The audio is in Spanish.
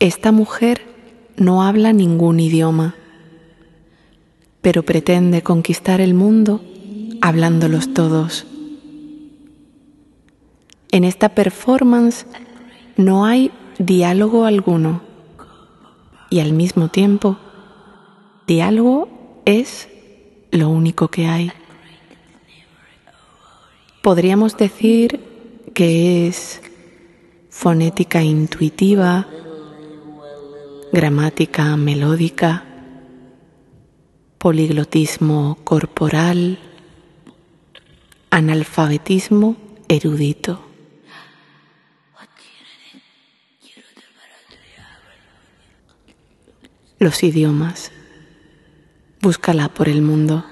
Esta mujer no habla ningún idioma, pero pretende conquistar el mundo hablándolos todos. En esta performance no hay diálogo alguno y al mismo tiempo diálogo es lo único que hay. Podríamos decir que es fonética intuitiva, gramática melódica, poliglotismo corporal, analfabetismo erudito. Los idiomas. Búscala por el mundo.